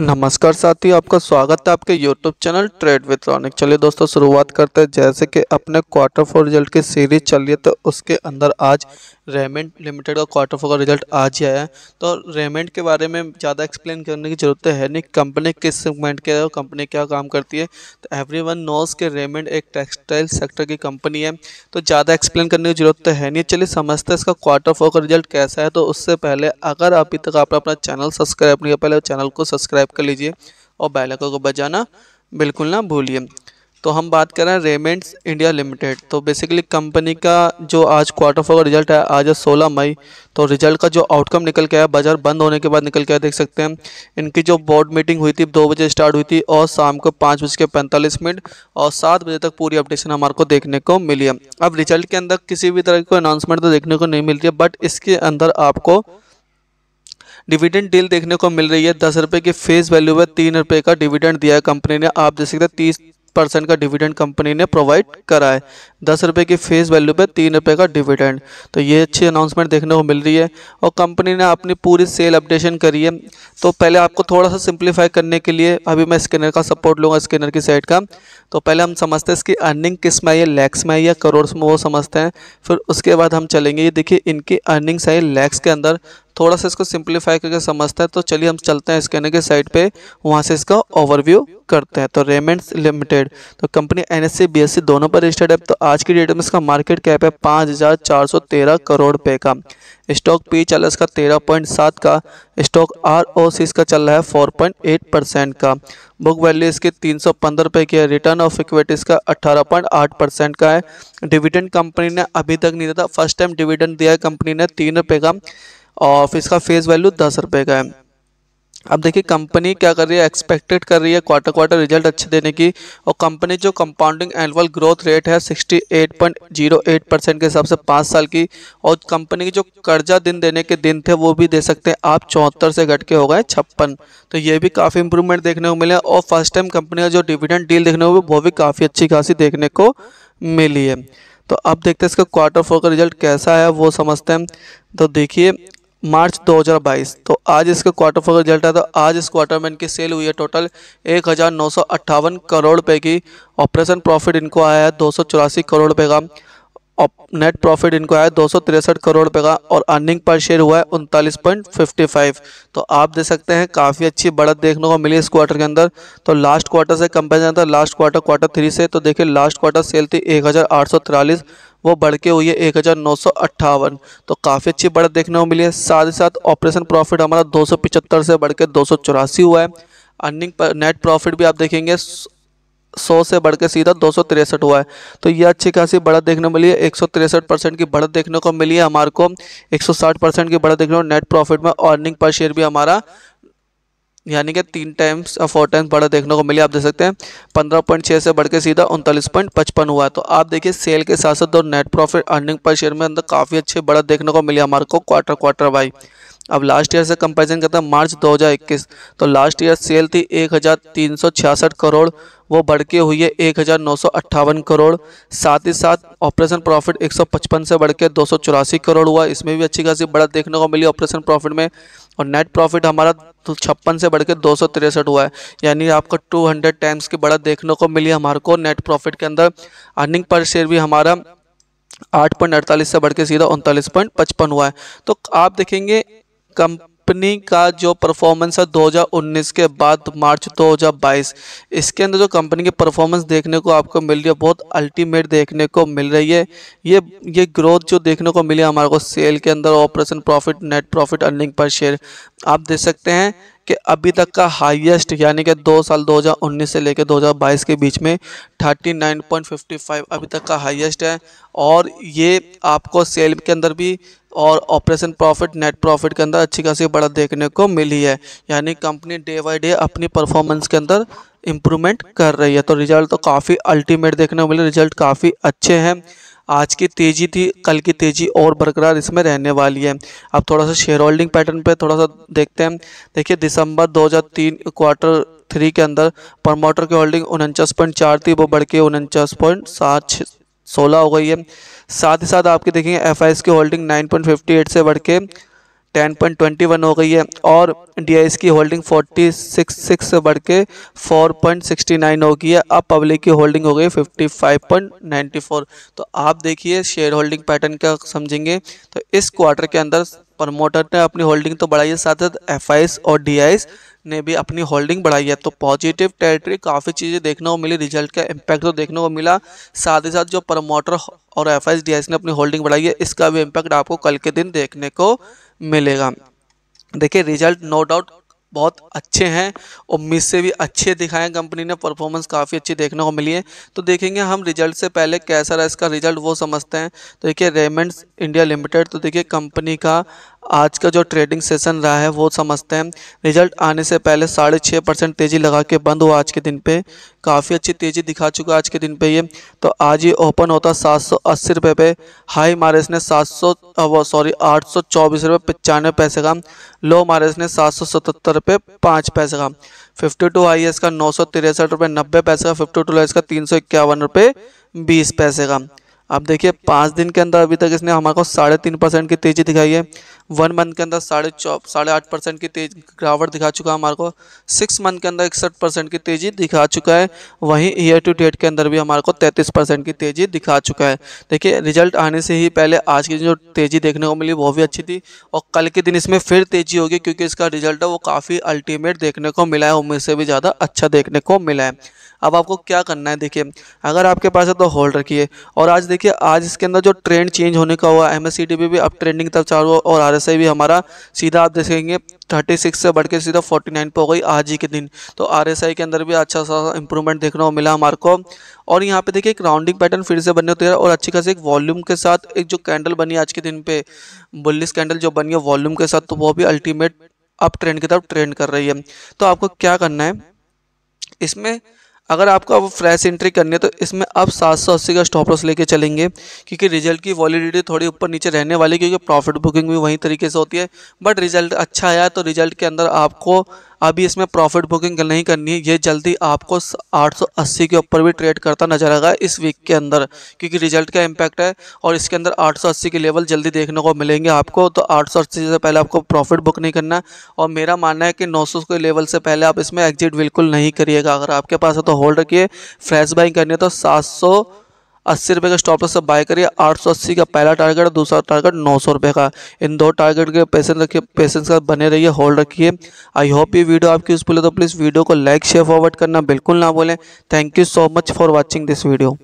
नमस्कार साथियों आपका स्वागत है आपके YouTube channel trade with Ronik चलिए दोस्तों शुरुआत करते हैं जैसे कि अपने क्वार्टर फोर रिजल्ट की सीरीज चलिए तो उसके अंदर आज रेमेंट लिमिटेड का क्वार्टर फोर का रिजल्ट आज ही आया है तो रेमेंट के बारे में ज़्यादा एक्सप्लेन करने की ज़रूरत तो है नहीं कंपनी किस सेगमेंट के है और कंपनी क्या काम करती है तो एवरी वन नोज के रेमेंट एक टेक्सटाइल सेक्टर की कंपनी है तो ज़्यादा एक्सप्लेन करने की ज़रूरत तो है नहीं चलिए समझते हैं इसका क्वार्टर फोर का रिजल्ट कैसा है तो उससे पहले अगर अभी तक आपने अपना चैनल सब्सक्राइब नहीं किया पहले चैनल को सब्सक्राइब कर लीजिए और बैलकों को बजाना बिल्कुल ना भूलिए तो हम बात कर रहे हैं रेमेंट्स इंडिया लिमिटेड तो बेसिकली कंपनी का जो आज क्वार्टर फोर का रिजल्ट है आज है सोलह मई तो रिजल्ट का जो आउटकम निकल के आया बाजार बंद होने के बाद निकल के आया देख सकते हैं इनकी जो बोर्ड मीटिंग हुई थी दो बजे स्टार्ट हुई थी और शाम को पाँच बज के पैंतालीस मिनट और सात बजे तक पूरी अपडेशन हमारे को देखने को मिली है अब रिजल्ट के अंदर किसी भी तरह की अनाउंसमेंट तो देखने को नहीं मिल रही है बट इसके अंदर आपको डिविडेंड डील देखने को मिल रही है दस रुपये की फेस वैल्यू पर तीन रुपये का डिविडेंड दिया है कंपनी ने आप देख सकते हैं तीस परसेंट का डिविडेंड कंपनी ने प्रोवाइड करा है दस रुपये की फेस वैल्यू पे तीन रुपये का डिविडेंड तो ये अच्छी अनाउंसमेंट देखने को मिल रही है और कंपनी ने अपनी पूरी सेल अपडेशन करी है तो पहले आपको थोड़ा सा सिंप्लीफाई करने के लिए अभी मैं स्कैनर का सपोर्ट लूँगा स्कैनर की साइड का तो पहले हम समझते हैं इसकी अर्निंग किस में आई है लैक्स में आई है करोड़ में वो समझते हैं फिर उसके बाद हम चलेंगे ये देखिए इनकी अर्निंग्स आई लैक्स के अंदर थोड़ा सा इसको सिंप्लीफाई करके समझता है तो चलिए हम चलते हैं स्कैनर के साइड पे वहाँ से इसका ओवरव्यू करते हैं तो रेमेंट्स लिमिटेड तो कंपनी एन एस सी दोनों पर रजिस्टर्ड है तो आज की डेट में इसका मार्केट कैप है पाँच हज़ार चार सौ तेरह करोड़ रुपये का स्टॉक पी चल रहा है इसका तेरह पॉइंट सात का स्टॉक आर ओ सी इसका चल रहा है फोर पॉइंट एट परसेंट का बुक वैल्यू इसके तीन सौ पंद्रह रुपये की है रिटर्न ऑफ इक्विटी इसका अट्ठारह पॉइंट आठ परसेंट का है डिविडेंड कंपनी ने अभी तक नहीं दिया था फर्स्ट टाइम डिविडेंड दिया है कंपनी ने तीन रुपये का और इसका फेस वैल्यू दस रुपये का है अब देखिए कंपनी क्या कर रही है एक्सपेक्टेड कर रही है क्वार्टर क्वार्टर रिजल्ट अच्छे देने की और कंपनी जो कंपाउंडिंग एनुअल ग्रोथ रेट है 68.08 परसेंट के हिसाब से पाँच साल की और कंपनी की जो कर्जा दिन देने के दिन थे वो भी दे सकते हैं आप चौहत्तर से घट के हो गए छप्पन तो ये भी काफ़ी इंप्रूवमेंट देखने को मिले और फर्स्ट टाइम कंपनी का जो डिविडेंट डील देखने को वो भी काफ़ी अच्छी खासी देखने को मिली है तो अब देखते हैं इसका क्वार्टर फोर का रिजल्ट कैसा है वो समझते हैं तो देखिए मार्च 2022 तो आज इसका क्वार्टर फोर रिजल्ट आया तो आज इस क्वार्टर में इनकी सेल हुई है टोटल एक करोड़ रुपये की ऑपरेशन प्रॉफिट इनको आया है दो करोड़ रुपये का नेट प्रॉफिट इनको आया दो करोड़ रुपये का और अर्निंग पर शेयर हुआ है उनतालीस पॉइंट फिफ्टी फाइव तो आप देख सकते हैं काफ़ी अच्छी बढ़त देखने को मिली इस क्वार्टर के अंदर तो लास्ट क्वार्टर से कंपेरिजन था लास्ट क्वार्टर क्वार्टर थ्री से तो देखिए लास्ट क्वार्टर सेल थी एक वो बढ़ के हुई है एक हज़ार नौ सौ अट्ठावन तो काफ़ी अच्छी बढ़त देखने को मिली है साथ ही साथ ऑपरेशन प्रॉफिट हमारा दो सौ पिचहत्तर से बढ़ के दो सौ चौरासी हुआ है अर्निंग पर नेट प्रॉफिट भी आप देखेंगे सौ से बढ़ के सीधा दो हुआ है तो ये अच्छी खासी बढ़त देखने को मिली है एक परसेंट की बढ़त देखने को मिली है हमारे को 160 परसेंट की बढ़त देखने को नेट प्रॉफिट में अर्निंग पर शेयर भी हमारा यानी कि तीन टाइम्स और फोर टाइम्स बड़ा देखने को मिली आप देख सकते हैं पंद्रह पॉइंट छः से बढ़ के सीधा उनतालीस पॉइंट पचपन हुआ है तो आप देखिए सेल के साथ साथ और net profit earning per share में अंदर काफ़ी अच्छे बढ़त देखने को मिली हमारे को क्वार्टर क्वार्टर बाई अब लास्ट ईयर से कंपेरिजन करते हैं मार्च दो तो लास्ट ईयर सेल थी एक करोड़ वो बढ़ के हुई है एक करोड़ साथ ही साथ ऑपरेशन प्रॉफिट 155 से बढ़ के दो करोड़ हुआ इसमें भी अच्छी खासी बढ़त देखने को मिली ऑपरेशन प्रॉफिट में और नेट प्रॉफिट हमारा तो छप्पन से बढ़ के दो हुआ है यानी आपको 200 टाइम्स की बढ़त देखने को मिली हमारे को नेट प्रॉफिट के अंदर अर्निंग पर शेयर भी हमारा आठ पॉइंट अड़तालीस से बढ़ के सीधा उनतालीस पॉइंट पचपन हुआ है तो आप देखेंगे कम कंपनी का जो परफॉर्मेंस है 2019 के बाद मार्च 2022 इसके अंदर जो कंपनी की परफॉर्मेंस देखने को आपको मिल रही है बहुत अल्टीमेट देखने को मिल रही है ये ये ग्रोथ जो देखने को मिली है हमारे को सेल के अंदर operation profit net profit earning per share आप देख सकते हैं कि अभी तक का हाईएस्ट यानी कि दो साल 2019 से लेकर 2022 के बीच में 39.55 अभी तक का हाईएस्ट है और ये आपको सेल के अंदर भी और ऑपरेशन प्रॉफिट नेट प्रॉफिट के अंदर अच्छी खासी बड़ा देखने को मिली है यानी कंपनी डे बाई डे अपनी परफॉर्मेंस के अंदर इम्प्रूवमेंट कर रही है तो रिजल्ट तो काफ़ी अल्टीमेट देखने को मिले रिजल्ट काफ़ी अच्छे हैं आज की तेज़ी थी कल की तेज़ी और बरकरार इसमें रहने वाली है अब थोड़ा सा शेयर होल्डिंग पैटर्न पे थोड़ा सा देखते हैं देखिए दिसंबर 2003 क्वार्टर थ्री के अंदर प्रमोटर की होल्डिंग उनचास पॉइंट चार थी वो बढ़ के उनचास पॉइंट सात सोलह हो गई है साथ ही साथ आपकी देखेंगे एफ की holding nine point fifty eight से बढ़ के वन हो गई है और डी की होल्डिंग 46.6 से बढ़ के 4.69 हो गई है अब पब्लिक की होल्डिंग हो गई 55.94 तो आप देखिए शेयर होल्डिंग पैटर्न का समझेंगे तो इस क्वार्टर के अंदर प्रमोटर ने अपनी होल्डिंग तो बढ़ाई है साथ साथ एफ और डी ने भी अपनी होल्डिंग बढ़ाई है तो पॉजिटिव टेरिटरी काफ़ी चीज़ें देखने को मिली रिजल्ट का इम्पैक्ट तो देखने को मिला साथ ही साथ जो प्रमोटर और एफ ने अपनी होल्डिंग बढ़ाई है इसका भी इम्पैक्ट आपको कल के दिन देखने को मिलेगा देखिए रिजल्ट नो डाउट बहुत अच्छे हैं उम्मीद से भी अच्छे दिखाएँ कंपनी ने परफॉर्मेंस काफ़ी अच्छी देखने को मिली है तो देखेंगे हम रिजल्ट से पहले कैसा रहा इसका रिजल्ट वो समझते हैं तो देखिए रेमेंड्स इंडिया लिमिटेड तो देखिए कंपनी का आज का जो ट्रेडिंग सेशन रहा है वो समझते हैं रिजल्ट आने से पहले साढ़े छः परसेंट तेज़ी लगा के बंद हुआ आज के दिन पे काफ़ी अच्छी तेज़ी दिखा चुका आज के दिन पे ये तो आज ये ओपन होता सात सौ अस्सी रुपये पे हाई मारेस ने सात सौ वो सॉरी आठ सौ चौबीस रुपये पचानवे पैसे का लो मारेस ने सात सौ सतहत्तर रुपये पाँच पैसे का फिफ्टी टू आई का नौ सौ तिरसठ रुपये नब्बे पैसे का फिफ्टी टू लो का तीन सौ इक्यावन रुपये बीस पैसे का अब देखिए पाँच दिन के अंदर अभी तक इसने हमारे को साढ़े तीन परसेंट की तेज़ी दिखाई है वन मंथ के अंदर साढ़े चौ साढ़े आठ परसेंट की तेज गिरावट दिखा चुका है हमारे को सिक्स मंथ के अंदर इकसठ परसेंट की तेज़ी दिखा चुका है वहीं ईयर टू डेट के अंदर भी हमारे को तैंतीस परसेंट की तेज़ी दिखा चुका है देखिए रिजल्ट आने से ही पहले आज की जो तेज़ी देखने को मिली वो भी अच्छी थी और कल के दिन इसमें फिर तेज़ी होगी क्योंकि इसका रिजल्ट है वो काफ़ी अल्टीमेट देखने को मिला है उम्मीद से भी ज़्यादा अच्छा देखने को मिला है अब आपको क्या करना है देखिए अगर आपके पास है तो होल्ड रखिए और आज देखिए आज इसके अंदर जो ट्रेंड चेंज होने का हुआ एम एस भी अब ट्रेंडिंग तक चालू हुआ और आर भी हमारा सीधा आप देखेंगे थर्टी सिक्स से बढ़ के सीधा फोर्टी नाइन पर हो गई आज ही के दिन तो आर के अंदर भी अच्छा सा इंप्रूवमेंट देखने को मिला हमारे को और यहाँ पे देखिए एक राउंडिंग पैटर्न फिर से बनने होते है और अच्छी खासी एक वॉल्यूम के साथ एक जो कैंडल बनी आज के दिन पे बुलिस कैंडल जो बनी है वॉल्यूम के साथ तो वो भी अल्टीमेट अप ट्रेंड की तरफ ट्रेंड कर रही है तो आपको क्या करना है इसमें अगर आपको अब फ्रेश एंट्री करनी है तो इसमें अब सात सौ अस्सी का स्टॉप लॉस लेके चलेंगे क्योंकि रिजल्ट की वॉलीडिटी थोड़ी ऊपर नीचे रहने वाली क्योंकि प्रॉफिट बुकिंग भी वहीं तरीके से होती है बट रिजल्ट अच्छा आया तो रिजल्ट के अंदर आपको अभी इसमें प्रॉफिट बुकिंग नहीं करनी है ये जल्दी आपको 880 के ऊपर भी ट्रेड करता नजर आएगा इस वीक के अंदर क्योंकि रिजल्ट का इम्पैक्ट है और इसके अंदर 880 के लेवल जल्दी देखने को मिलेंगे आपको तो 880 से पहले आपको प्रॉफिट बुक नहीं करना और मेरा मानना है कि 900 के लेवल से पहले आप इसमें एग्जिट बिल्कुल नहीं करिएगा अगर आपके पास है तो होल्ड रखिए फ्रेश बाइंग करनी है तो सात अस्सी रुपये का स्टॉप लॉस से बाय करिए आठ सौ अस्सी का पहला टारगेट दूसरा टारगेट नौ सौ रुपये का इन दो टारगेट के पेशेंस रखिए पेशेंस का बने रहिए होल्ड रखिए आई होप ये वीडियो आपकी यूजफुल है तो प्लीज़ वीडियो को लाइक शेयर फॉरवर्ड करना बिल्कुल ना बोलें thank you so much for watching this video